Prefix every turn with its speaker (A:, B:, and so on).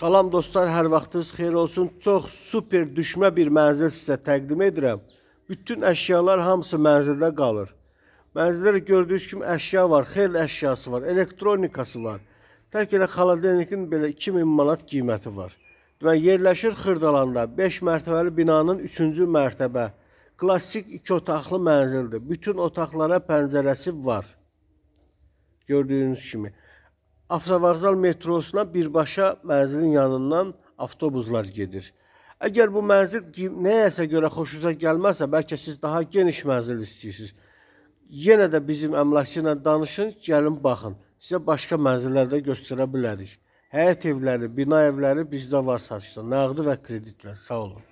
A: Salam dostlar, hər vaxtınız xeyir olsun. Çox super düşmə bir mənzil sizə təqdim edirəm. Bütün əşyalar hamısı mənzildə qalır. Mənzildə gördüyünüz kimi əşya var, xeyli əşyası var, elektronikası var. Tək elə xaladenikinin belə 2000 manat qiyməti var. Demək, yerləşir Xırdalanda, 5 mərtəbəli binanın 3-cü mərtəbə. Klassik 2 otaqlı mənzildir. Bütün otaqlara pəncərəsi var. Gördüyünüz kimi avtovağzal metrosuna birbaşa mənzilin yanından avtobuslar gedir. Əgər bu mənzil nəyəsə görə xoşunuza gəlməzsə, bəlkə siz daha geniş mənzil istəyirsiniz. Yenə də bizim əmlakçı ilə danışın, gəlin baxın. Sizə başqa mənzillər də göstərə bilərik. Həyət evləri, bina evləri bizdə var satışda, nağdi və kreditlə. Sağ olun.